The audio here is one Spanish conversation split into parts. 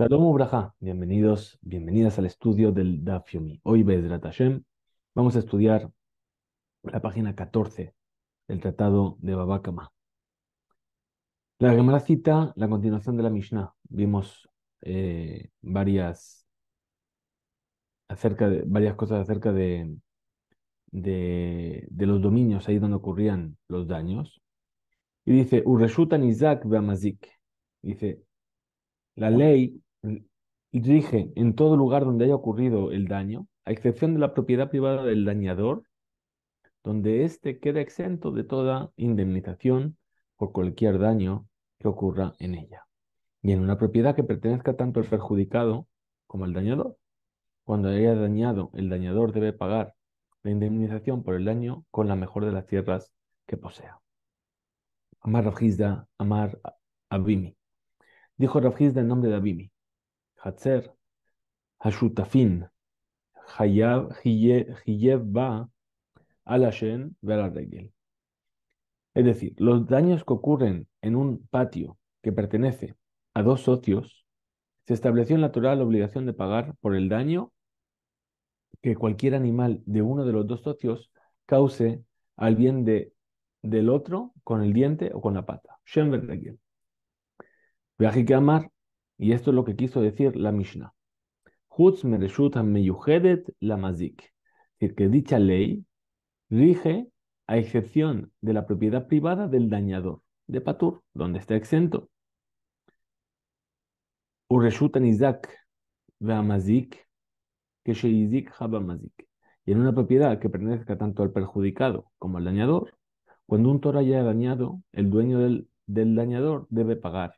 Shalom Ubraja, bienvenidos, bienvenidas al estudio del Dafyumi. Hoy, Bezrat Tashem. vamos a estudiar la página 14 del Tratado de Babakama. La Gemara cita la continuación de la Mishnah. Vimos eh, varias, acerca de, varias cosas acerca de, de, los dominios, ahí donde ocurrían los daños. Y dice, Ureshutan Isaac Bamazik. Dice, la ley dirige en todo lugar donde haya ocurrido el daño, a excepción de la propiedad privada del dañador, donde éste queda exento de toda indemnización por cualquier daño que ocurra en ella, y en una propiedad que pertenezca tanto al perjudicado como al dañador. Cuando haya dañado, el dañador debe pagar la indemnización por el daño con la mejor de las tierras que posea. Amar Rafgizda, Amar Abimi. Dijo Rafgizda en nombre de Abimi. Hashutafin, Ba, Alashen, Es decir, los daños que ocurren en un patio que pertenece a dos socios, se estableció en la Torah la obligación de pagar por el daño que cualquier animal de uno de los dos socios cause al bien de, del otro con el diente o con la pata. Shem y esto es lo que quiso decir la Mishnah. Hutz meyuhedet la mazik. decir, que dicha ley rige a excepción de la propiedad privada del dañador, de Patur, donde está exento. mazik que mazik. Y en una propiedad que pertenezca tanto al perjudicado como al dañador, cuando un torah haya dañado, el dueño del dañador debe pagar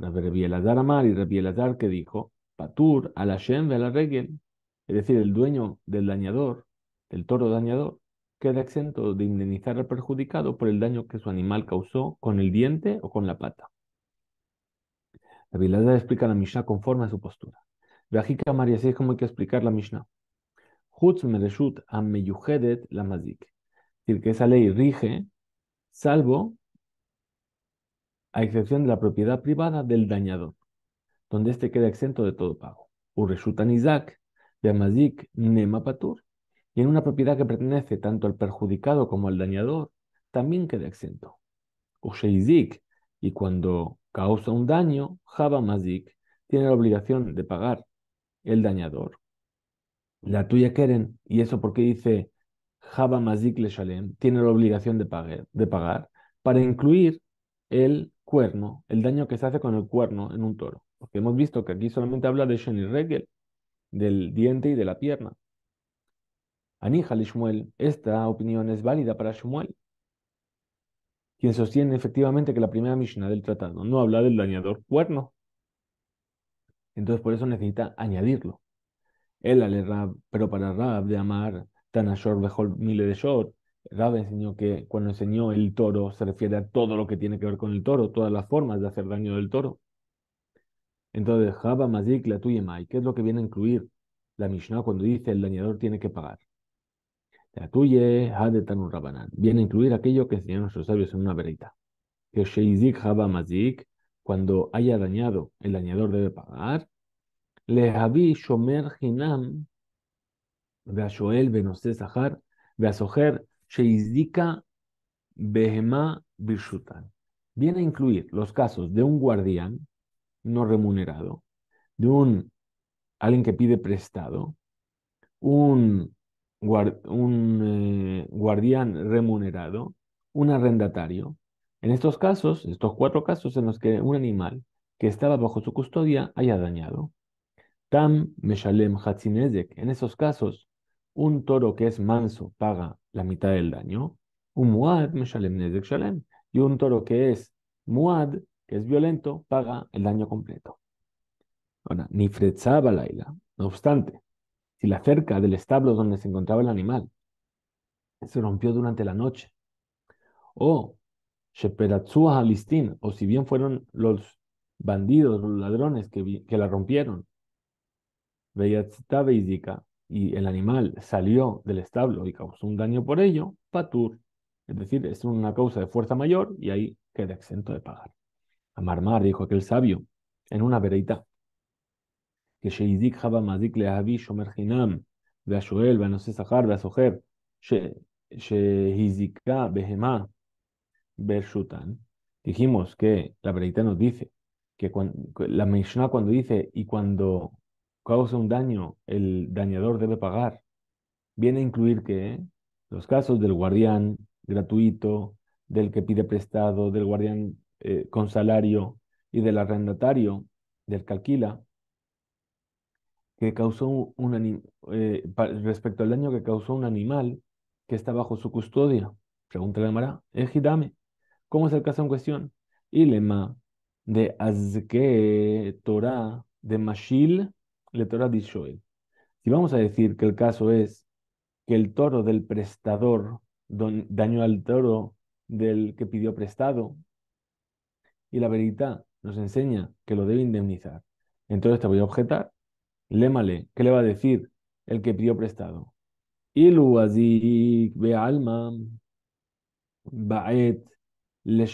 para Bieladar Amar y Bieladar que dijo, Patur, al Hashem, al Regel, es decir, el dueño del dañador, del toro dañador, queda exento de indemnizar al perjudicado por el daño que su animal causó con el diente o con la pata. Bieladar explica la Mishnah conforme a su postura. Vajika María, así es como hay que explicar la Mishnah. Hutz mereshut ameyuhedet la mazik. Es decir, que esa ley rige, salvo a excepción de la propiedad privada del dañador, donde éste queda exento de todo pago. Ureshutan Isaac, de mazik Nemapatur, y en una propiedad que pertenece tanto al perjudicado como al dañador, también queda exento. Usheizik, y cuando causa un daño, Java Mazik tiene la obligación de pagar el dañador. La tuya Keren, y eso porque dice Java Mazik Le tiene la obligación de pagar, de pagar para incluir el cuerno, el daño que se hace con el cuerno en un toro. Porque hemos visto que aquí solamente habla de shen y Regel, del diente y de la pierna. y Shmuel, esta opinión es válida para Shmuel, quien sostiene efectivamente que la primera Mishnah del tratado no habla del dañador cuerno. Entonces por eso necesita añadirlo. Él ale Rab, pero para Rab de Amar, Tanashor Bejol Mile de Shor, Rab enseñó que cuando enseñó el toro se refiere a todo lo que tiene que ver con el toro, todas las formas de hacer daño del toro. Entonces, Java Mazik la ¿qué es lo que viene a incluir la Mishnah cuando dice el dañador tiene que pagar? La Rabanan. Viene a incluir aquello que enseñaron nuestros sabios en una verita. Que cuando haya dañado, el dañador debe pagar. Le Javi Shomer Hinam, Sahar, Sheizdika Behema Birshutan. Viene a incluir los casos de un guardián no remunerado, de un alguien que pide prestado, un, eh, guardián remunerado, un arrendatario. En estos casos, estos cuatro casos en los que un animal que estaba bajo su custodia haya dañado. Tam Meshalem Hatzinezek. En esos casos, un toro que es manso paga la mitad del daño, un muad, y un toro que es muad, que es violento, paga el daño completo. Ahora, ni frezaba No obstante, si la cerca del establo donde se encontraba el animal se rompió durante la noche, o a Alistín, o si bien fueron los bandidos, los ladrones que, que la rompieron, y el animal salió del establo y causó un daño por ello, patur, es decir, es una causa de fuerza mayor y ahí queda exento de pagar. Amarmar, dijo aquel sabio, en una vereita, que Sheidik Haba Madik Lehavi Shomer Hinam, Beashuel, Beanose Sahar, Beasoher, Sheizika Behema, Bershutan. Dijimos que la vereita nos dice que cuando, la Mishnah cuando dice y cuando causa un daño, el dañador debe pagar. Viene a incluir que los casos del guardián gratuito, del que pide prestado, del guardián eh, con salario y del arrendatario, del calquila que causó un animal eh, respecto al daño que causó un animal que está bajo su custodia. Pregunta la Mara, Ejidame, eh, ¿cómo es el caso en cuestión? Y lema de Azke Torah de Mashil le Torah Si vamos a decir que el caso es que el toro del prestador dañó al toro del que pidió prestado, y la veridad nos enseña que lo debe indemnizar, entonces te voy a objetar. Lémale, ¿qué le va a decir el que pidió prestado? alma, baet le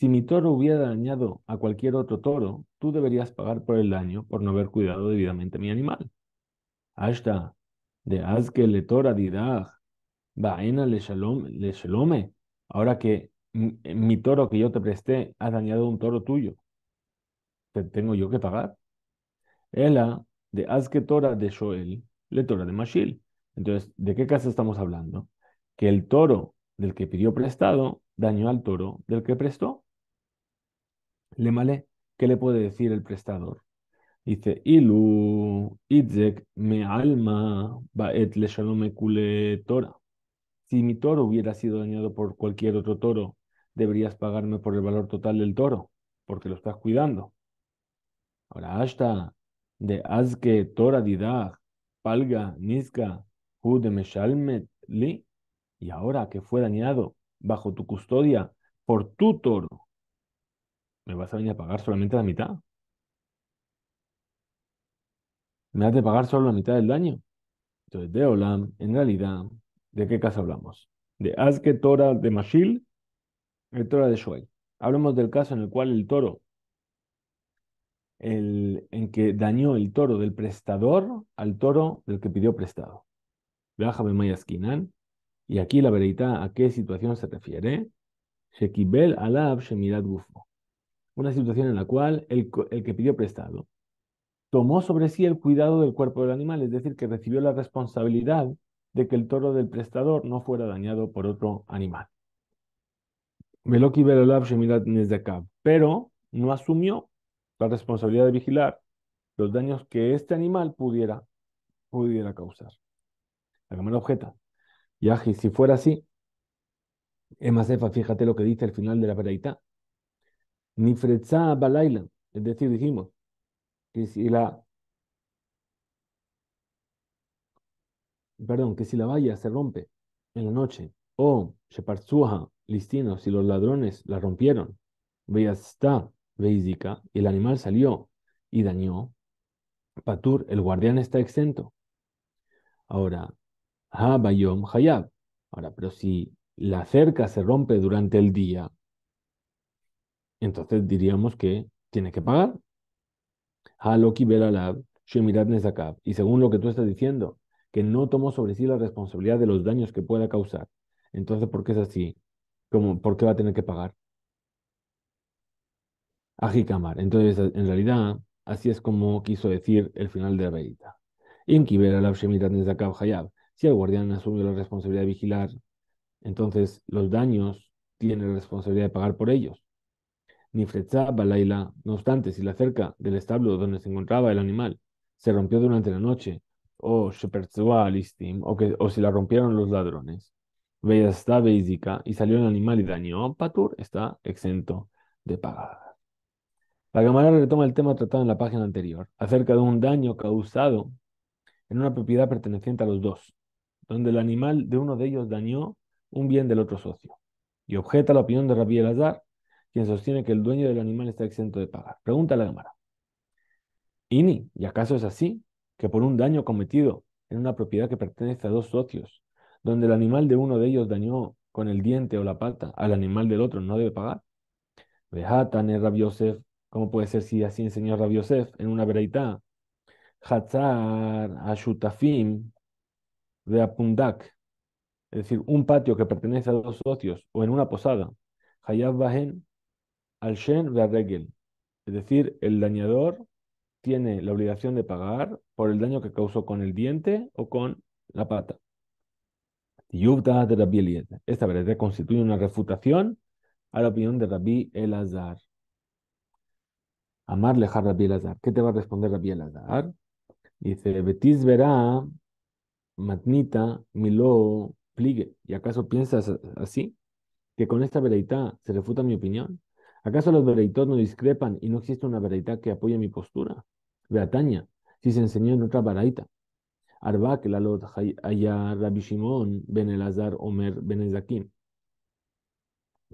si mi toro hubiera dañado a cualquier otro toro, tú deberías pagar por el daño por no haber cuidado debidamente mi animal. Hasta de le tora Baena le shalome, ahora que eh, mi toro que yo te presté ha dañado un toro tuyo, ¿te tengo yo que pagar? Ela de tora de Shoel, le tora de Mashil. Entonces, ¿de qué caso estamos hablando? Que el toro del que pidió prestado dañó al toro del que prestó. Le malé, ¿qué le puede decir el prestador? Dice, Ilu, Itzek, me alma, baet le tora. Si mi toro hubiera sido dañado por cualquier otro toro, deberías pagarme por el valor total del toro, porque lo estás cuidando. Ahora, hasta de azke tora didag, palga, niska, hu de meshalmet li. Y ahora que fue dañado bajo tu custodia por tu toro, ¿Me vas a venir a pagar solamente la mitad? ¿Me has de pagar solo la mitad del daño? Entonces, de Olam, en realidad, ¿de qué caso hablamos? De Azke Tora de machil el Tora de Shoei. Hablamos del caso en el cual el toro, el, en que dañó el toro del prestador al toro del que pidió prestado. Y aquí la veredita, ¿a qué situación se refiere? Shekibel Alab Shemirat Gufo una situación en la cual el, que pidió prestado tomó sobre sí el cuidado del cuerpo del animal, es decir, que recibió la responsabilidad de que el toro del prestador no fuera dañado por otro animal. Pero no asumió la responsabilidad de vigilar los daños que este animal pudiera, pudiera causar. La cámara objeta. y si fuera así, Emasefa, fíjate lo que dice al final de la pereita. Nifretza es decir, dijimos que si la perdón, que si la valla se rompe en la noche, o Sheparzuha, listino, si los ladrones la rompieron, y el animal salió y dañó, Patur, el guardián está exento. Ahora, Ahora, pero si la cerca se rompe durante el día, entonces diríamos que tiene que pagar. Y según lo que tú estás diciendo, que no tomó sobre sí la responsabilidad de los daños que pueda causar, entonces, ¿por qué es así? ¿Cómo, ¿Por qué va a tener que pagar? Entonces, en realidad, así es como quiso decir el final de la hayab. Si el guardián asume la responsabilidad de vigilar, entonces los daños tiene la responsabilidad de pagar por ellos. Nifretza Balaila, no obstante, si la cerca del establo donde se encontraba el animal se rompió durante la noche, o oh, o, que, o si la rompieron los ladrones, esta básica y salió el animal y dañó, Patur está exento de pagar. La Gamara retoma el tema tratado en la página anterior, acerca de un daño causado en una propiedad perteneciente a los dos, donde el animal de uno de ellos dañó un bien del otro socio, y objeta la opinión de Rabbi Azar quien sostiene que el dueño del animal está exento de pagar. Pregunta a la cámara. Ini, ¿y acaso es así? Que por un daño cometido en una propiedad que pertenece a dos socios, donde el animal de uno de ellos dañó con el diente o la pata al animal del otro, no debe pagar. ¿cómo puede ser si así enseñó Rabiosef en una vereita? Hatzar Ashutafim de Apundak, es decir, un patio que pertenece a dos socios o en una posada, Hayab Bahen, al Shen Raregel. es decir, el dañador tiene la obligación de pagar por el daño que causó con el diente o con la pata. Esta verdad constituye una refutación a la opinión de Rabbi Elazar. Amar lejar Rabbi Elazar. ¿Qué te va a responder Rabbi Elazar? Dice, Betis verá, matnita, milo, pligue. ¿Y acaso piensas así? ¿Que con esta veredad se refuta mi opinión? ¿Acaso los veredictos no discrepan y no existe una vereitá que apoye mi postura? Beataña, si se enseñó en otra vereita. Arbak, Lalot, hayá Rabbi Shimon, Ben Omer, Ben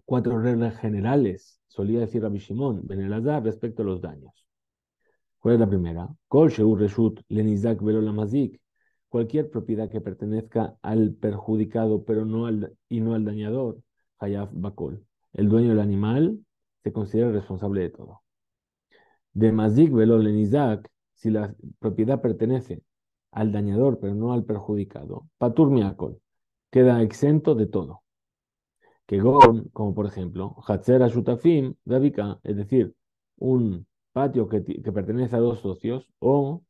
Cuatro reglas generales, solía decir Rabbi Shimon, Ben respecto a los daños. ¿Cuál es la primera? Kol Reshut, Lenizak, Cualquier propiedad que pertenezca al perjudicado pero no al, y no al dañador, Hayaf Bakol. El dueño del animal se considera responsable de todo. De Mazik velo lenizak, si la propiedad pertenece al dañador pero no al perjudicado, patur miakol, queda exento de todo. Que como por ejemplo, Hatzer Ashutafim, Davika, es decir, un patio que, pertenece a dos socios, o,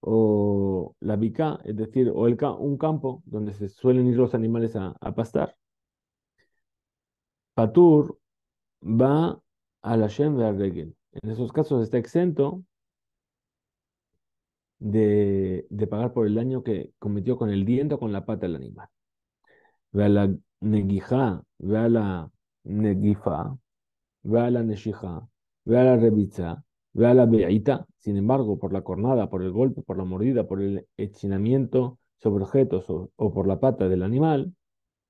o la Vika, es decir, o el, un campo donde se suelen ir los animales a, a pastar. Patur va en esos casos está exento de, pagar por el daño que cometió con el diente o con la pata del animal. Ve la negijá, ve la negifa, ve la neshija, ve la revitza, ve la beita. Sin embargo, por la cornada, por el golpe, por la mordida, por el echinamiento sobre objetos o por la pata del animal,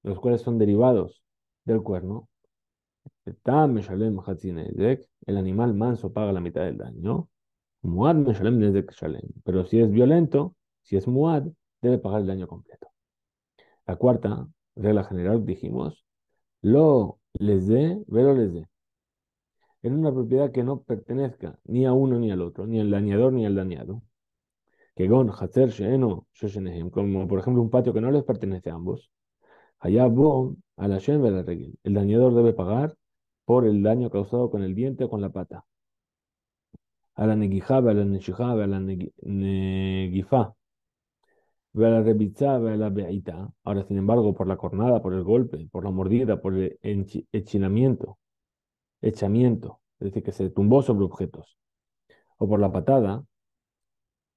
los cuales son derivados del cuerno, el animal manso paga la mitad del daño. Pero si es violento, si es Muad, debe pagar el daño completo. La cuarta regla general dijimos, lo les dé, velo les dé. En una propiedad que no pertenezca ni a uno ni al otro, ni al dañador ni al dañado. Que gon, como por ejemplo un patio que no les pertenece a ambos. Allá El dañador debe pagar por el daño causado con el diente o con la pata. A la la la Ahora, sin embargo, por la cornada, por el golpe, por la mordida, por el echinamiento echamiento, es decir, que se tumbó sobre objetos, o por la patada,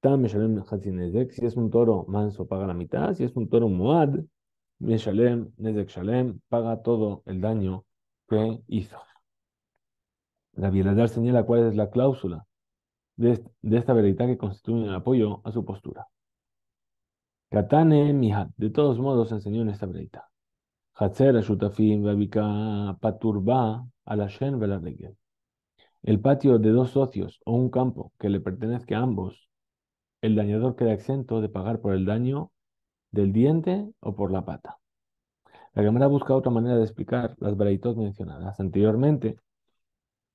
si es un toro manso, paga la mitad, si es un toro muad, Meshalem, Nezek Shalem, paga todo el daño que hizo. La Bieladar señala cuál es la cláusula de, esta verdad que constituye un apoyo a su postura. Katane Mihat, de todos modos, enseñó en esta verdad. Paturba El patio de dos socios o un campo que le pertenezca a ambos, el dañador queda exento de pagar por el daño del diente o por la pata. La Gemara busca otra manera de explicar las vereitos mencionadas anteriormente,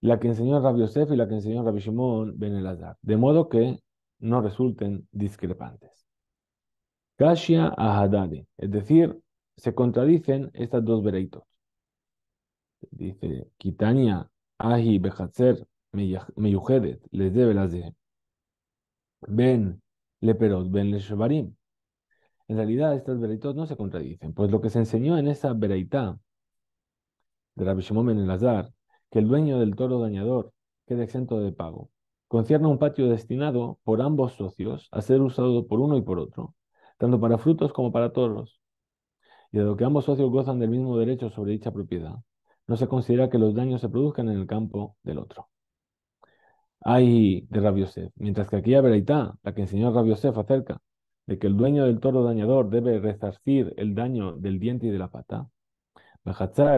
la que enseñó Rabbi Yosef y la que enseñó Rabbi Shimon Ben de modo que no resulten discrepantes. Kashia ahadadi, es decir, se contradicen estas dos vereitos. Dice, Kitania Ahi Behatzer Meyujedet, les debe las de Ben Leperot Ben Leshevarim. En realidad, estas vereditos no se contradicen, pues lo que se enseñó en esa veraita de Rabbi Shimon el azar que el dueño del toro dañador queda exento de pago, concierne un patio destinado por ambos socios a ser usado por uno y por otro, tanto para frutos como para toros, y dado que ambos socios gozan del mismo derecho sobre dicha propiedad, no se considera que los daños se produzcan en el campo del otro. Hay de Yosef, mientras que aquí aquella vereitá, la que enseñó rabio Yosef acerca de que el dueño del toro dañador debe resarcir el daño del diente y de la pata. Está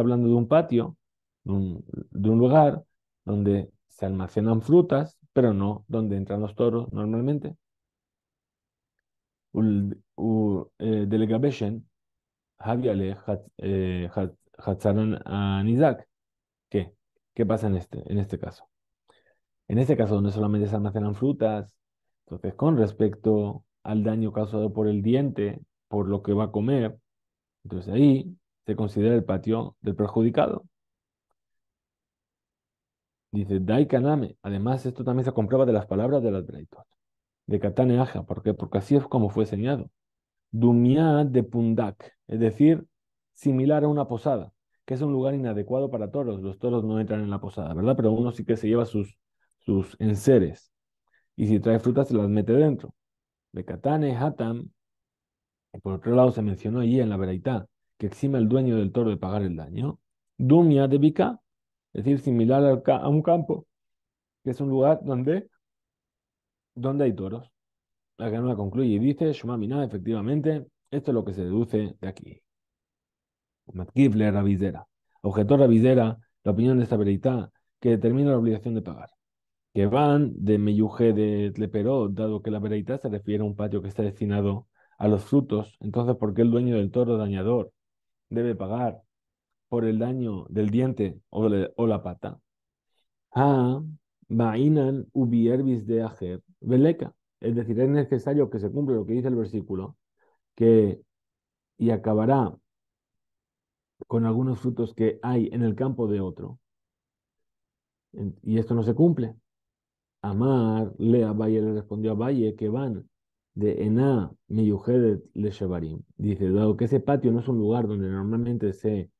hablando de un patio, de un, lugar donde se almacenan frutas, pero no donde entran los toros normalmente. Eh, Delegabeshen, Javiale, eh, Anizak. ¿Qué? ¿Qué pasa en este, en este caso? En este caso, donde solamente se almacenan frutas, entonces con respecto al daño causado por el diente, por lo que va a comer, entonces ahí se considera el patio del perjudicado. Dice daikaname. Además, esto también se comprueba de las palabras del De Katane Aja. ¿Por qué? Porque así es como fue señalado. Dumia de Pundak. Es decir, similar a una posada, que es un lugar inadecuado para toros. Los toros no entran en la posada, ¿verdad? Pero uno sí que se lleva sus sus enseres. Y si trae frutas, se las mete dentro. Bekatane, Hatam. por otro lado, se mencionó allí en la veraita que exime al dueño del toro de pagar el daño. Dumia de Bica, es decir, similar a un campo, que es un lugar donde, donde hay toros. La canula concluye y dice, Shumamina, efectivamente, esto es lo que se deduce de aquí. Matkifle, Ravidera. Objeto Ravidera, la opinión de esta veridad que determina la obligación de pagar que van de meyujé de Tleperó, dado que la veredita se refiere a un patio que está destinado a los frutos, entonces ¿por qué el dueño del toro dañador debe pagar por el daño del diente o, la pata? a Mainan de Ajer Veleca. Es decir, es necesario que se cumpla lo que dice el versículo, que y acabará con algunos frutos que hay en el campo de otro. Y esto no se cumple. Amar, Lea Valle le respondió a Valle que van de Ená yuhedet le Shevarim. Dice, dado que ese patio no es un lugar donde normalmente se,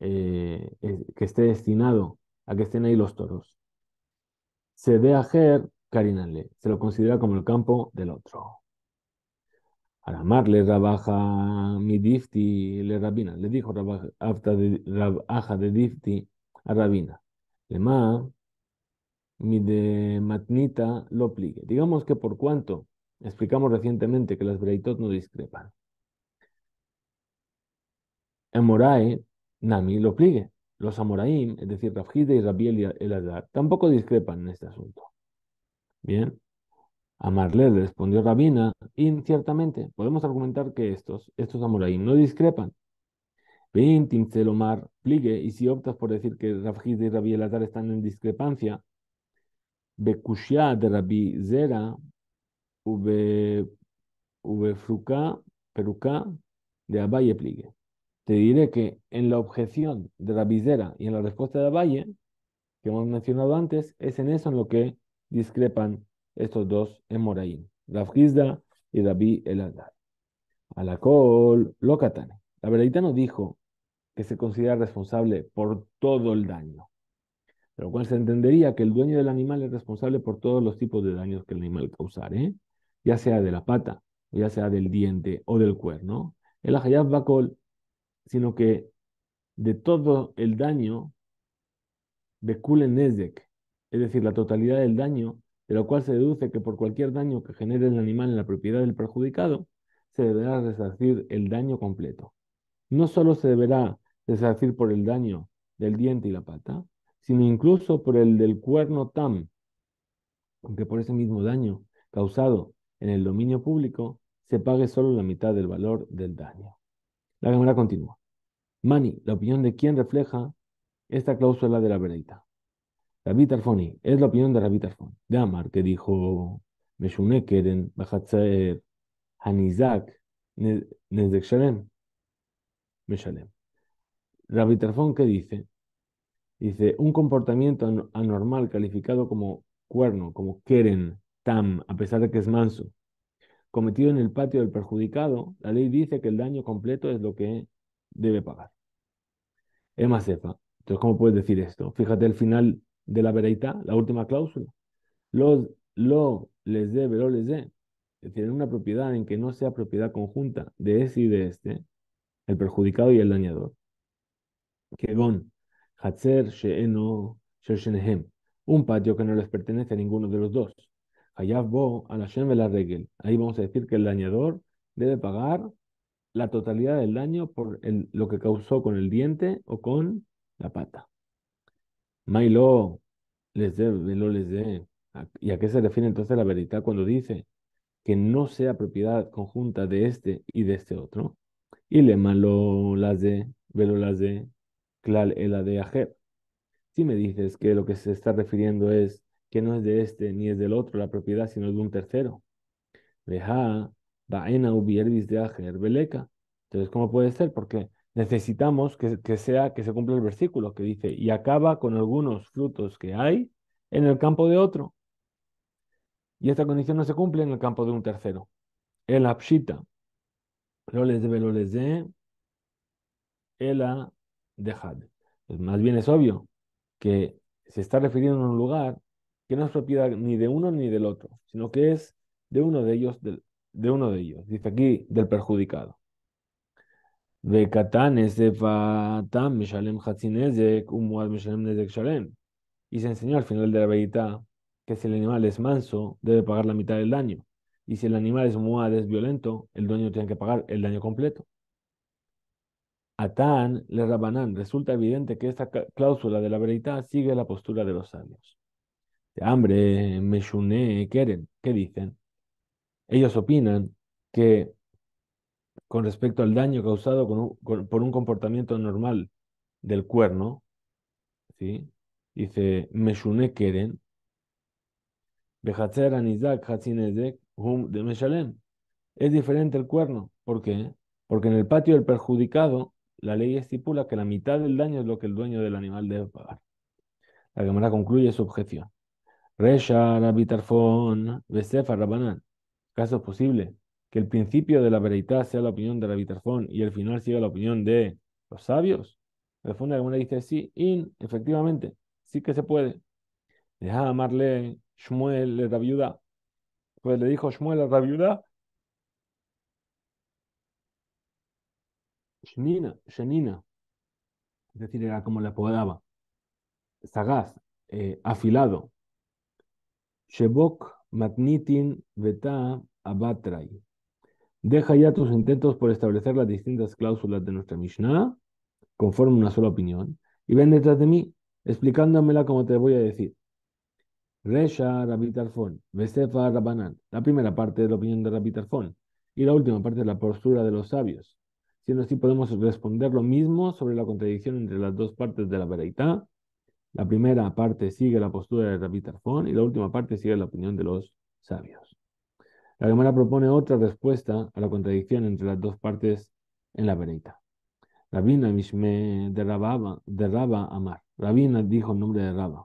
eh, que esté destinado a que estén ahí los toros. Se ve a Ger Karinale, se lo considera como el campo del otro. amar le rabaja mi difti le rabina, le dijo rabaja de difti a rabina. Le ma mi de matnita lo pligue. Digamos que por cuanto explicamos recientemente que las breitot no discrepan. Amorae Nami, lo pligue. Los Amoraim, es decir, Rafjide y Rabiel el Adar, tampoco discrepan en este asunto. Bien. Amarle respondió Rabina, y ciertamente podemos argumentar que estos, estos Amoraim, no discrepan. Bien, Timzelomar, pligue, y si optas por decir que Rafjide y Rabiel Adar están en discrepancia, de Te diré que en la objeción de la Zera y en la respuesta de Abaye, que hemos mencionado antes, es en eso en lo que discrepan estos dos en Moraín, y Gizda y Rabbi El Alacol La veredita nos dijo que se considera responsable por todo el daño, de lo cual se entendería que el dueño del animal es responsable por todos los tipos de daños que el animal causare, ¿eh? ya sea de la pata, ya sea del diente o del cuerno. El ajayab bakol, sino que de todo el daño de Nezek, es decir, la totalidad del daño, de lo cual se deduce que por cualquier daño que genere el animal en la propiedad del perjudicado, se deberá resarcir el daño completo. No solo se deberá resarcir por el daño del diente y la pata, sino incluso por el del cuerno Tam, aunque por ese mismo daño causado en el dominio público se pague solo la mitad del valor del daño. La Cámara continúa. Mani, la opinión de quién refleja esta cláusula de la veredita. Rabbi Tarfoni, es la opinión de Rabbi Tarfoni, de Amar, que dijo Meshunekeren, en Hanizak, Shalem, dice Dice, un comportamiento anormal calificado como cuerno, como keren, tam, a pesar de que es manso, cometido en el patio del perjudicado, la ley dice que el daño completo es lo que debe pagar. Emma cefa. Entonces, ¿cómo puedes decir esto? Fíjate el final de la vereita, la última cláusula. Los, lo les dé, lo les dé. Es decir, en una propiedad en que no sea propiedad conjunta de ese y de este, el perjudicado y el dañador. Que bon Hatzer she'eno Un patio que no les pertenece a ninguno de los dos. Hayav bo alashem la regel. Ahí vamos a decir que el dañador debe pagar la totalidad del daño por lo que causó con el diente o con la pata. Mailo les velo les dé? ¿Y a qué se refiere entonces la verdad cuando dice que no sea propiedad conjunta de este y de este otro? Y le malo las de, velo las de, Clal, el Si me dices que lo que se está refiriendo es que no es de este ni es del otro la propiedad, sino de un tercero. Veja, Baena de Entonces, ¿cómo puede ser? Porque necesitamos que, sea que se cumpla el versículo que dice y acaba con algunos frutos que hay en el campo de otro. Y esta condición no se cumple en el campo de un tercero. El apshita. debe de les de. El a dejad. más bien es obvio que se está refiriendo a un lugar que no es propiedad ni de uno ni del otro, sino que es de uno de ellos, de, uno de ellos. Dice aquí, del perjudicado. Y se enseñó al final de la verita que si el animal es manso, debe pagar la mitad del daño. Y si el animal es muad, es violento, el dueño tiene que pagar el daño completo. Atán le Rabanán, resulta evidente que esta cláusula de la verdad sigue la postura de los sabios. De hambre, Meshune, Keren, ¿qué dicen? Ellos opinan que con respecto al daño causado por un comportamiento normal del cuerno, ¿sí? dice Meshune Keren, Anizak Hum de Meshalem. Es diferente el cuerno. ¿Por qué? Porque en el patio del perjudicado la ley estipula que la mitad del daño es lo que el dueño del animal debe pagar. La Cámara concluye su objeción. Resha Rabitarfon Besefa Rabanan. Caso posible que el principio de la veridad sea la opinión de Rabitarfon y el final siga la opinión de los sabios. la Gemara dice sí, in, efectivamente, sí que se puede. Deja amarle Shmuel la Pues le dijo Shmuel a Shanina, es decir, era como le apodaba, sagaz, eh, afilado. Shebok matnitin veta abatrai. Deja ya tus intentos por establecer las distintas cláusulas de nuestra Mishnah, conforme una sola opinión, y ven detrás de mí, explicándomela como te voy a decir. Resha Arfon, Rabanan. La primera parte de la opinión de Rabbi y la última parte de la postura de los sabios. Siendo así, podemos responder lo mismo sobre la contradicción entre las dos partes de la veredita La primera parte sigue la postura de Rabbi Tarfón y la última parte sigue la opinión de los sabios. La Gemara propone otra respuesta a la contradicción entre las dos partes en la vereita. Rabina Mishme de Rabba Amar. Rabina dijo el nombre de Rabba.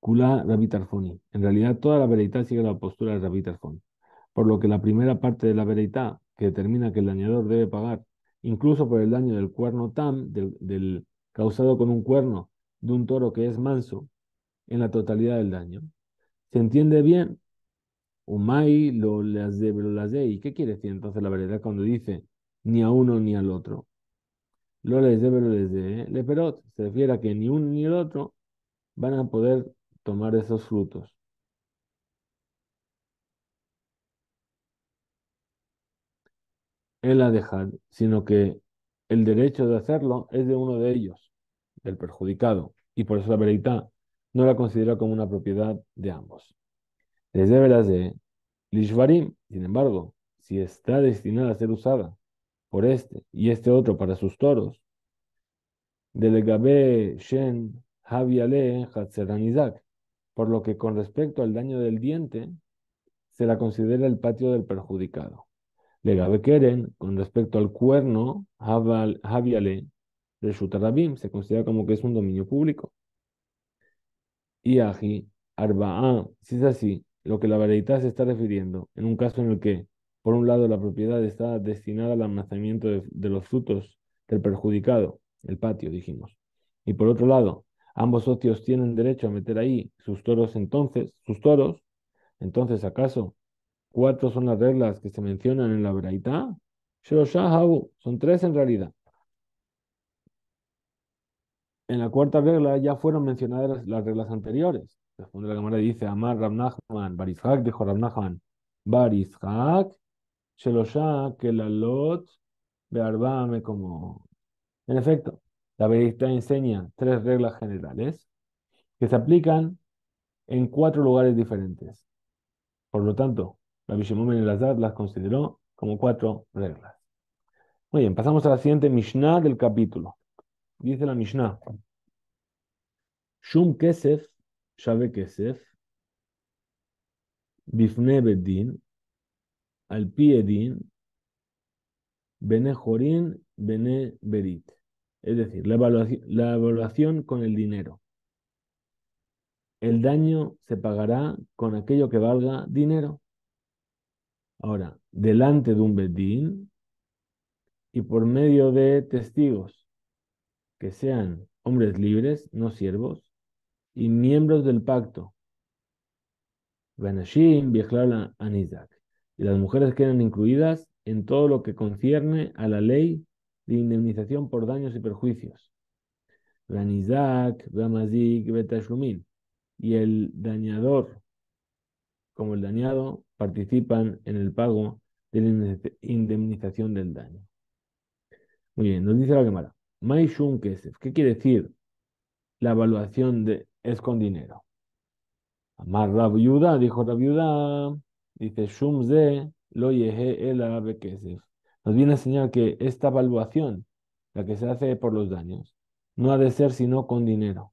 Kula Rabbi Tarfoni. En realidad, toda la vereita sigue la postura de Rabbi Tarfón. Por lo que la primera parte de la Vereita que determina que el dañador debe pagar, incluso por el daño del cuerno tam, del, causado con un cuerno de un toro que es manso, en la totalidad del daño. ¿Se entiende bien? Umay lo las de las de. ¿Y qué quiere decir entonces la verdad cuando dice ni a uno ni al otro? Lo les de lo de. ¿eh? Le perot se refiere a que ni uno ni el otro van a poder tomar esos frutos. la dejar sino que el derecho de hacerlo es de uno de ellos, del perjudicado, y por eso la verita no la considera como una propiedad de ambos. Desde veras de Lishvarim, sin embargo, si está destinada a ser usada por este y este otro para sus toros, Delegabe Shen Javiale Isaac, por lo que con respecto al daño del diente, se la considera el patio del perjudicado. Keren, con respecto al cuerno, Javiale, Reshutarabim, se considera como que es un dominio público. Y Aji, Arba'an, si es así, lo que la variedad se está refiriendo, en un caso en el que, por un lado, la propiedad está destinada al almacenamiento de, de los frutos del perjudicado, el patio, dijimos, y por otro lado, ambos socios tienen derecho a meter ahí sus toros entonces, sus toros, entonces acaso cuatro son las reglas que se mencionan en la Braita. Son tres en realidad. En la cuarta regla ya fueron mencionadas las reglas anteriores. Responde la cámara dice Amar Rabnachman, Barishak, dijo Rabnachman, Barishak, Kelalot, Bearbame, como. En efecto, la veredicta enseña tres reglas generales que se aplican en cuatro lugares diferentes. Por lo tanto, la el las consideró como cuatro reglas. Muy bien, pasamos a la siguiente Mishnah del capítulo. Dice la Mishnah: Shum Kesef, Shave Kesef, Bifne Bedin, Al Piedin, Bene Jorin, Bene Berit. Es decir, la la evaluación con el dinero. El daño se pagará con aquello que valga dinero. Ahora, delante de un bedín y por medio de testigos que sean hombres libres, no siervos, y miembros del pacto. Y las mujeres quedan incluidas en todo lo que concierne a la ley de indemnización por daños y perjuicios. Y el dañador como el dañado participan en el pago de la indemnización del daño. Muy bien, nos dice la Gemara. ¿qué quiere decir la evaluación de, es con dinero? Amar la viuda, dijo la viuda, dice Shum lo yehe el Kesef. Nos viene a señalar que esta evaluación, la que se hace por los daños, no ha de ser sino con dinero.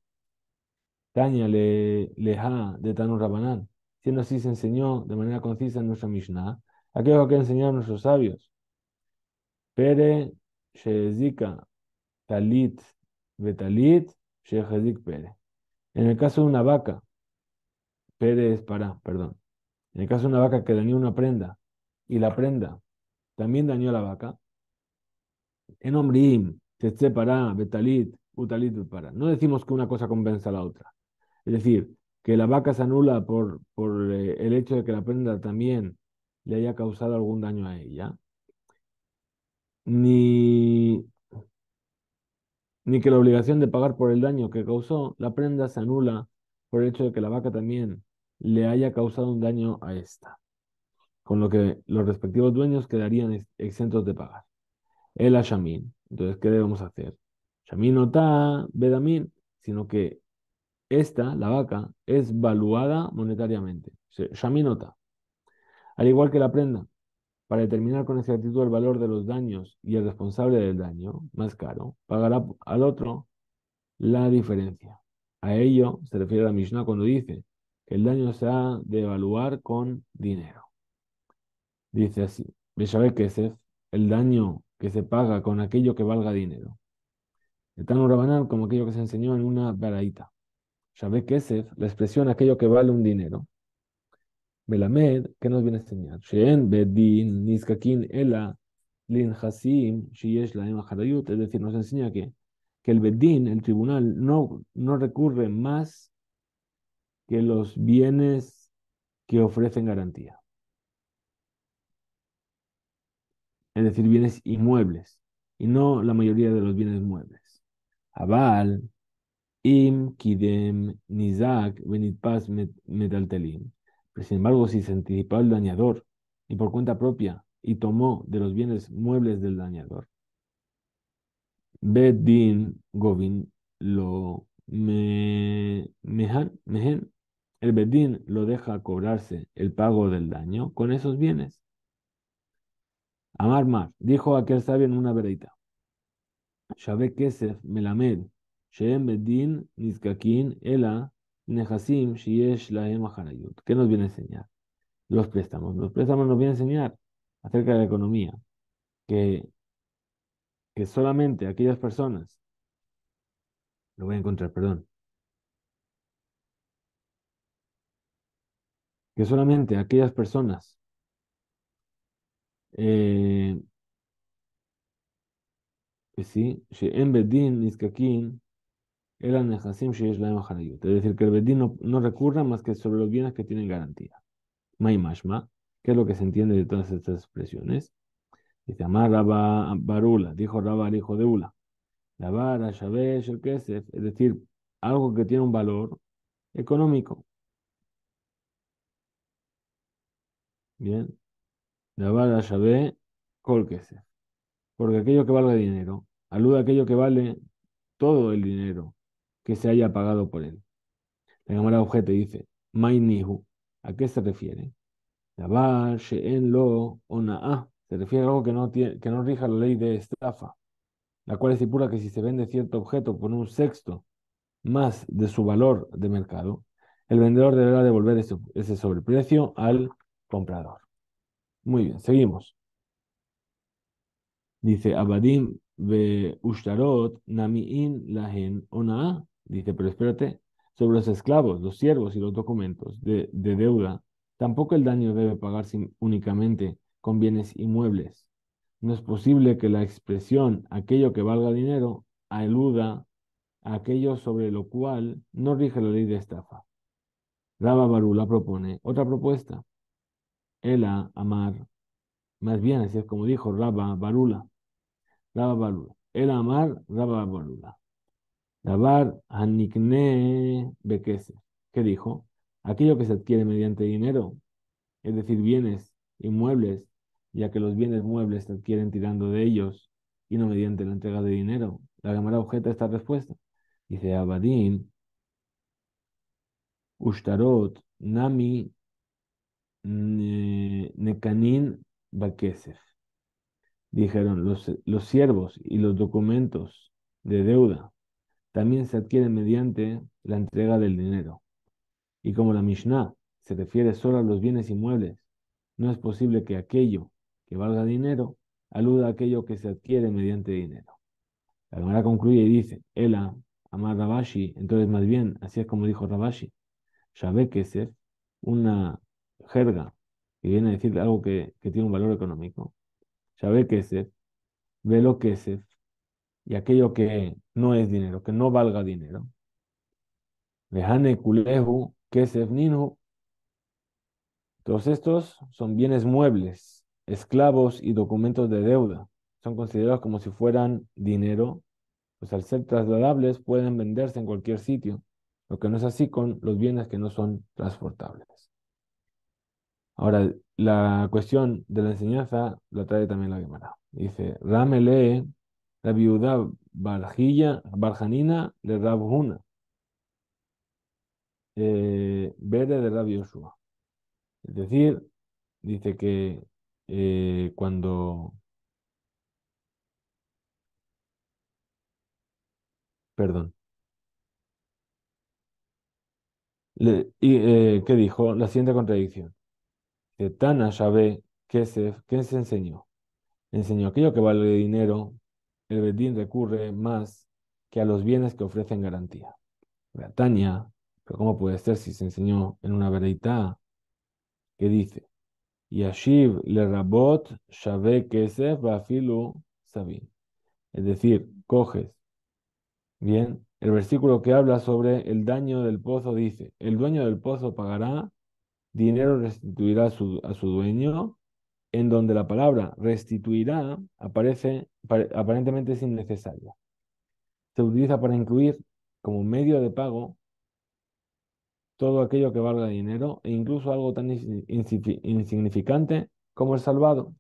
Daña le ha de tano Rabanán siendo así se enseñó de manera concisa en nuestra Mishnah, aquello que enseñaron nuestros sabios. Pere, Shezika, Talit, Betalit, Pere. En el caso de una vaca, Pere es para, perdón. En el caso de una vaca que dañó una prenda y la prenda también dañó a la vaca, en Omrim, se para, Betalit, Utalit para. No decimos que una cosa compensa a la otra. Es decir, que la vaca se anula por, eh, el hecho de que la prenda también le haya causado algún daño a ella, ni, ni que la obligación de pagar por el daño que causó, la prenda se anula por el hecho de que la vaca también le haya causado un daño a esta, con lo que los respectivos dueños quedarían exentos de pagar. El ayamín. Entonces, ¿qué debemos hacer? Shamin no está bedamin, sino que esta, la vaca, es valuada monetariamente. Se, nota. Al igual que la prenda, para determinar con exactitud el valor de los daños y el responsable del daño más caro, pagará al otro la diferencia. A ello se refiere la Mishnah cuando dice que el daño se ha de evaluar con dinero. Dice así, Beshabe es el daño que se paga con aquello que valga dinero. Es tan urbanal como aquello que se enseñó en una varadita. Shabek la expresión aquello que vale un dinero. Belamed ¿qué nos viene a enseñar? Bedin Ela Lin Hasim es decir, nos enseña que, que el Bedin, el tribunal, no, no recurre más que los bienes que ofrecen garantía. Es decir, bienes inmuebles y no la mayoría de los bienes muebles. Aval, Im nizak pues, sin embargo, si se anticipó el dañador y por cuenta propia y tomó de los bienes muebles del dañador. Bedin govin lo mehen. El bedin lo deja cobrarse el pago del daño con esos bienes. Amar dijo aquel sabio en una veredita. Shabek Kesef Melamed ¿Qué nos viene a enseñar? Los préstamos. Los préstamos nos viene a enseñar acerca de la economía. Que, que solamente aquellas personas. Lo voy a encontrar, perdón. Que solamente aquellas personas. Eh, que pues sí, Shem Bedin Nizkakin es decir, que el Bedín no, recurra más que sobre los bienes que tienen garantía. Maimashma, que es lo que se entiende de todas estas expresiones. Dice Amar Barula, dijo Rabar, hijo de Ula. La vara, Shabesh, el es decir, algo que tiene un valor económico. Bien. La vara, Shabesh, Kol Porque aquello que valga dinero, alude a aquello que vale todo el dinero, que se haya pagado por él. La llamada objeto dice, Mainihu, ¿a qué se refiere? Sheen, Lo, ah, se refiere a algo que no, tiene, que rija la ley de estafa, la cual estipula que si se vende cierto objeto por un sexto más de su valor de mercado, el vendedor deberá devolver ese, sobreprecio al comprador. Muy bien, seguimos. Dice Abadim ve Namiin Lahen Ona. Ah". Dice, pero espérate, sobre los esclavos, los siervos y los documentos de, deuda, tampoco el daño debe pagarse únicamente con bienes inmuebles. No es posible que la expresión aquello que valga dinero aluda a aquello sobre lo cual no rige la ley de estafa. Raba Barula propone otra propuesta. a amar, más bien así es como dijo Raba Barula. Raba Barula. a amar, Raba Barula. ¿Qué que dijo, aquello que se adquiere mediante dinero, es decir, bienes inmuebles, ya que los bienes muebles se adquieren tirando de ellos y no mediante la entrega de dinero. La cámara objeta esta respuesta. Dice Abadín, Ushtarot, Nami, Nekanin, Bakesef. Dijeron, los, los siervos y los documentos de deuda también se adquiere mediante la entrega del dinero. Y como la Mishnah se refiere solo a los bienes inmuebles, no es posible que aquello que valga dinero aluda a aquello que se adquiere mediante dinero. La Gemara concluye y dice, Ela, amar Rabashi, entonces más bien, así es como dijo Rabashi, que es una jerga que viene a decir algo que, tiene un valor económico, ve lo que es y aquello que no es dinero, que no valga dinero. Lejane Kesef Todos estos son bienes muebles, esclavos y documentos de deuda. Son considerados como si fueran dinero, pues al ser trasladables pueden venderse en cualquier sitio, lo que no es así con los bienes que no son transportables. Ahora, la cuestión de la enseñanza la trae también la Gemara. Dice, Ramele la viuda Barjanina de Rabuna una. Eh, verde de Rabi Es decir, dice que eh, cuando... Perdón. y, eh, ¿Qué dijo? La siguiente contradicción. Tana sabe qué se, que se enseñó. Enseñó aquello que vale dinero el Bedín recurre más que a los bienes que ofrecen garantía. La Tania, pero ¿cómo puede ser si se enseñó en una veredita que dice, Yashiv le rabot shave kesef bafilu sabin? Es decir, coges. Bien, el versículo que habla sobre el daño del pozo dice, el dueño del pozo pagará, dinero restituirá a su dueño en donde la palabra restituirá aparece aparentemente es innecesaria. Se utiliza para incluir como medio de pago todo aquello que valga dinero e incluso algo tan insignificante como el salvado.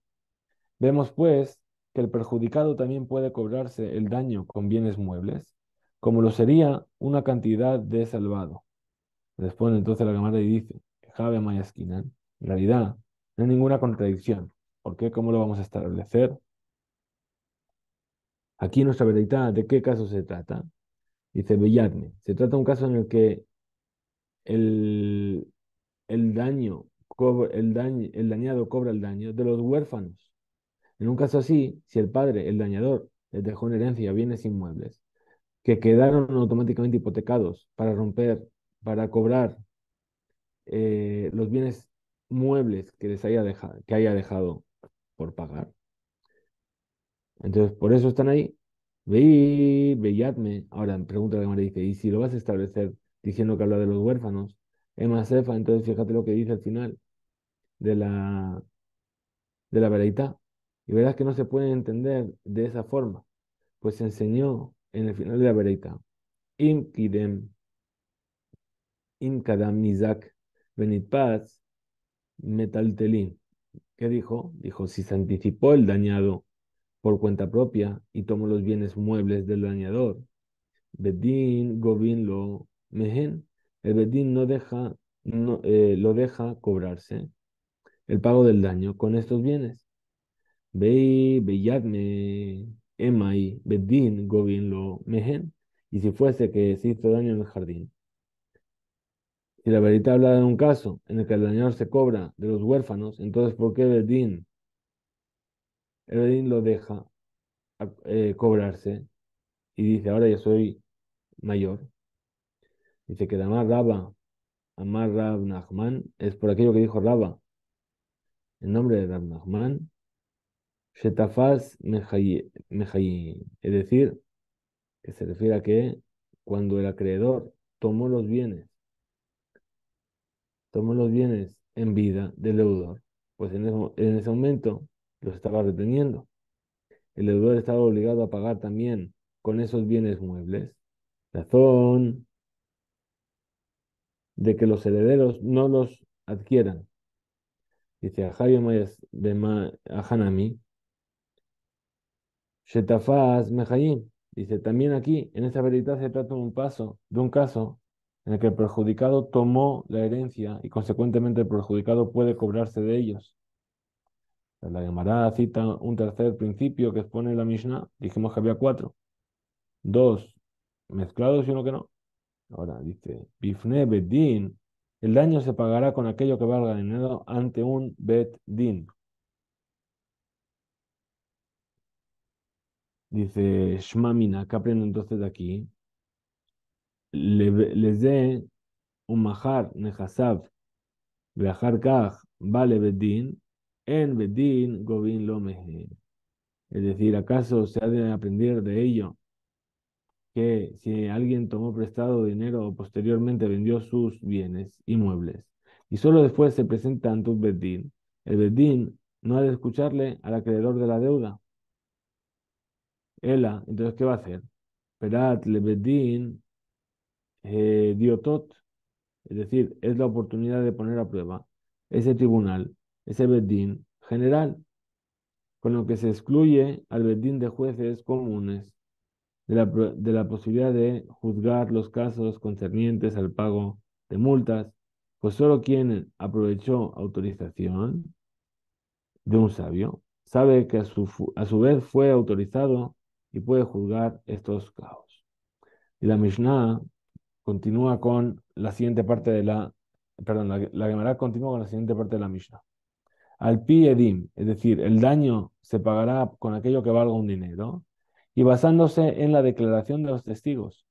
Vemos pues que el perjudicado también puede cobrarse el daño con bienes muebles, como lo sería una cantidad de salvado. Responde entonces la cámara y dice, Maya Esquina, en realidad no hay ninguna contradicción. ¿Por qué? ¿Cómo lo vamos a establecer? Aquí nuestra veredicta, ¿de qué caso se trata? Dice Bellarne. Se trata de un caso en el que el, el daño, el, dañado cobra el daño de los huérfanos. En un caso así, si el padre, el dañador, les dejó en herencia bienes inmuebles que quedaron automáticamente hipotecados para romper, para cobrar eh, los bienes muebles que les haya dejado, que haya dejado por pagar. Entonces, por eso están ahí. Veí, veíadme. Ahora, pregunta la María dice, ¿y si lo vas a establecer diciendo que habla de los huérfanos? Sefa entonces fíjate lo que dice al final de la, de la Y verás que no se puede entender de esa forma. Pues se enseñó en el final de la vereita Im kidem, im kadam nizak, benit Metaltelín. ¿Qué dijo? Dijo, si se anticipó el dañado por cuenta propia y tomó los bienes muebles del dañador. Bedín, Govin lo mejen, El Bedín no deja, eh, lo deja cobrarse el pago del daño con estos bienes. Bei, Beyadme, Emai, Bedín, Govin lo mejen Y si fuese que se hizo daño en el jardín, y la verita habla de un caso en el que el dañador se cobra de los huérfanos, entonces ¿por qué Bedín? El lo deja eh, cobrarse y dice, ahora yo soy mayor. Dice que Damar Rabba, Amar Nachman, es por aquello que dijo Rabba, en nombre de Rab Nachman, Shetafaz es decir, que se refiere a que cuando el acreedor tomó los bienes tomó los bienes en vida del deudor, pues en ese, momento los estaba reteniendo. El deudor estaba obligado a pagar también con esos bienes muebles, razón de que los herederos no los adquieran. Dice a Hanami, Shetafaz Mejayim. Dice, también aquí, en esta verdad se trata de un paso, de un caso en el que el perjudicado tomó la herencia y consecuentemente el perjudicado puede cobrarse de ellos. La llamará cita un tercer principio que expone la Mishnah. Dijimos que había cuatro. Dos mezclados y uno que no. Ahora dice, Bifne Bedin, el daño se pagará con aquello que valga dinero ante un Bet Din. Dice Shmamina, ¿qué entonces de aquí? לזה הוא מכר נכסיו ואחר כך en lo Es decir, ¿acaso se ha de aprender de ello que si alguien tomó prestado dinero o posteriormente vendió sus bienes y muebles y solo después se presenta ante un bedín, el bedín no ha de escucharle al acreedor de la deuda? ella entonces, ¿qué va a hacer? Perat le eh, diotot, es decir, es la oportunidad de poner a prueba ese tribunal, ese bedín general, con lo que se excluye al bedín de jueces comunes de la, posibilidad de juzgar los casos concernientes al pago de multas, pues solo quien aprovechó autorización de un sabio sabe que a su, a su vez fue autorizado y puede juzgar estos casos Y la Mishnah continúa con la siguiente parte de la, perdón, la, la Gemara continúa con la siguiente parte de la Mishnah. Al pi edim, es decir, el daño se pagará con aquello que valga un dinero y basándose en la declaración de los testigos.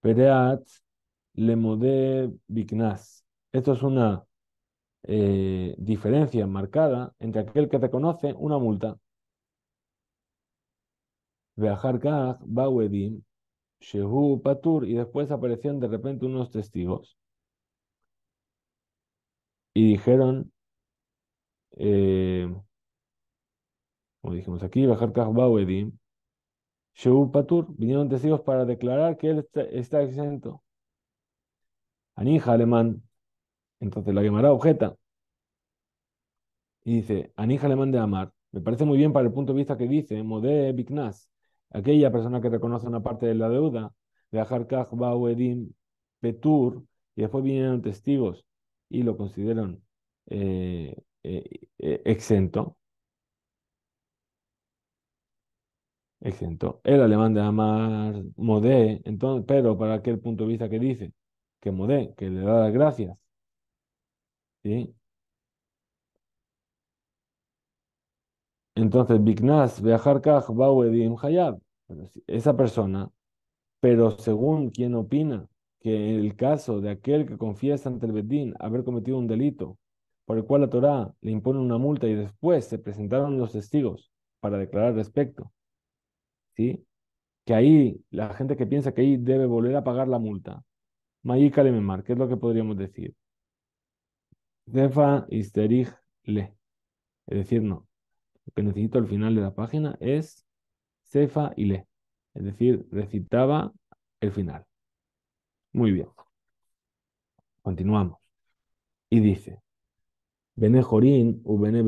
Pereat modé biknas. Esto es una eh, diferencia marcada entre aquel que reconoce una multa. bau edim, Shehu Patur, y después aparecieron de repente unos testigos y dijeron, eh, como dijimos aquí, Bajar Kahbawedim, Shehu Patur, vinieron testigos para declarar que él está, exento. Anija alemán, entonces la llamará objeta. Y dice, Anija alemán de Amar, me parece muy bien para el punto de vista que dice, Modé Biknas, Aquella persona que reconoce una parte de la deuda, de Ajarkaj Bauedim Petur, y después vinieron testigos y lo consideran eh, eh, eh, exento. Exento. El alemán de Amar Modé, entonces, pero para aquel punto de vista que dice que Modé, que le da las gracias, ¿sí? Entonces, Biknas, Hayab, esa persona, pero según quien opina que el caso de aquel que confiesa ante el Bedín haber cometido un delito por el cual la Torá le impone una multa y después se presentaron los testigos para declarar respecto, ¿sí? Que ahí la gente que piensa que ahí debe volver a pagar la multa. Mayika Lememar, ¿qué es lo que podríamos decir? Le. Es decir, no, lo que necesito al final de la página es cefa y le. Es decir, recitaba el final. Muy bien. Continuamos. Y dice, Bene Jorín u Bene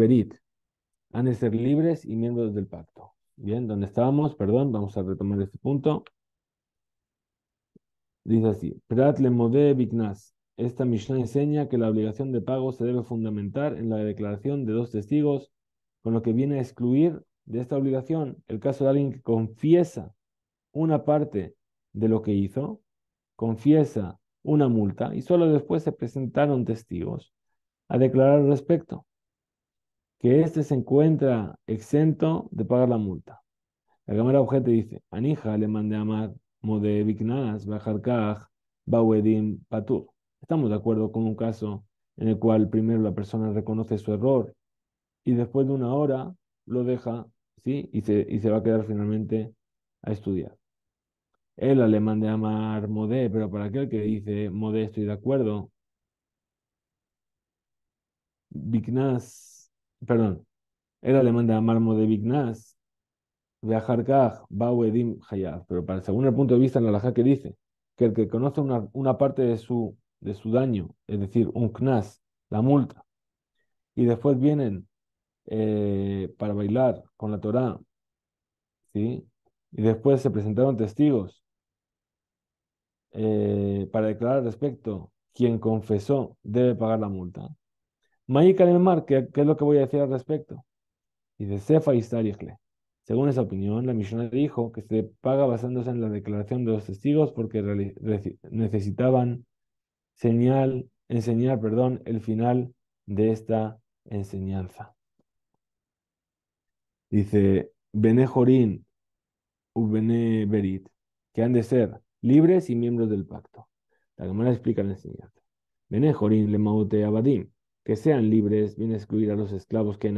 han de ser libres y miembros del pacto. Bien, donde estábamos, perdón, vamos a retomar este punto. Dice así, Prat le mode vignas. Esta misión enseña que la obligación de pago se debe fundamentar en la declaración de dos testigos con lo que viene a excluir de esta obligación el caso de alguien que confiesa una parte de lo que hizo, confiesa una multa y solo después se presentaron testigos a declarar al respecto, que éste se encuentra exento de pagar la multa. La cámara objeto dice, Anija le mandé a Amar Mode Viknas, Patur. Estamos de acuerdo con un caso en el cual primero la persona reconoce su error y después de una hora lo deja, ¿sí? Y se, y se va a quedar finalmente a estudiar. El alemán de Amar Modé, pero para aquel que dice Modé estoy de acuerdo, Vignas, perdón, el alemán de Amar Modé Vignas. De Kaj, Bauedim pero para, según el punto de vista en la que dice, que el que conoce una, una parte de su, de su daño, es decir, un knas, la multa, y después vienen eh, para bailar con la Torá, ¿sí? Y después se presentaron testigos eh, para declarar al respecto. Quien confesó debe pagar la multa. el Mar, ¿qué, es lo que voy a decir al respecto? Y de Según esa opinión, la misionera dijo que se paga basándose en la declaración de los testigos porque necesitaban señal, enseñar perdón, el final de esta enseñanza. Dice, Bene que han de ser libres y miembros del pacto. La Gemara explica la enseñanza. Bene Jorín le maute abadim, que sean libres, viene a excluir a los esclavos que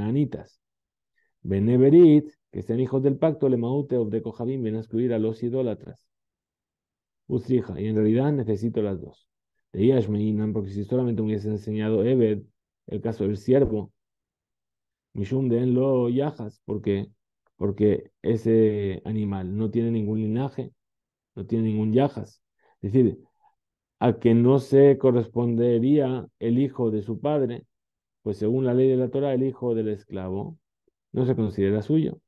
Bene Berit, que sean hijos del pacto, le maute obdeco viene a excluir a los idólatras. Ustrija, y en realidad necesito las dos. De Yashmeinan, porque si solamente me hubiese enseñado Ebed, el caso del siervo, Mishum de lo yajas, porque, porque ese animal no tiene ningún linaje, no tiene ningún yajas. Es decir, a que no se correspondería el hijo de su padre, pues según la ley de la Torah, el hijo del esclavo no se considera suyo.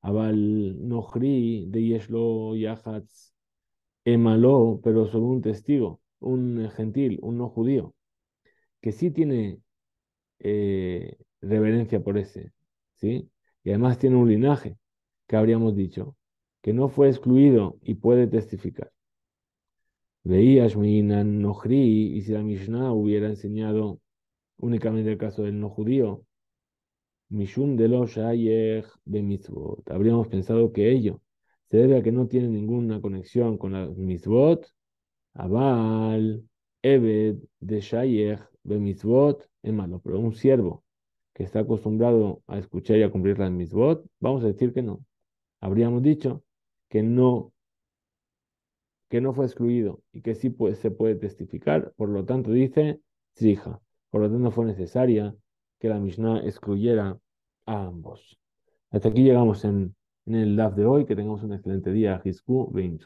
Abal Nohri de Yeshlo yajas Emaló, pero solo un testigo, un gentil, un no judío, que sí tiene eh, reverencia por ese, ¿sí? Y además tiene un linaje que habríamos dicho, que no fue excluido y puede testificar. veía Nohri, y si la Mishnah hubiera enseñado únicamente el caso del no judío, Mishum de los de Mitzvot, habríamos pensado que ello se debe a que no tiene ninguna conexión con la Mitzvot, Abal, Ebed de Shayech de Mitzvot, es malo, pero un siervo que está acostumbrado a escuchar y a cumplir las misbot, vamos a decir que no. Habríamos dicho que no, que no fue excluido y que sí pues, se puede testificar. Por lo tanto, dice Trija. Por lo tanto, no fue necesaria que la Mishnah excluyera a ambos. Hasta aquí llegamos en, en el DAF de hoy. Que tengamos un excelente día. Jisku 20.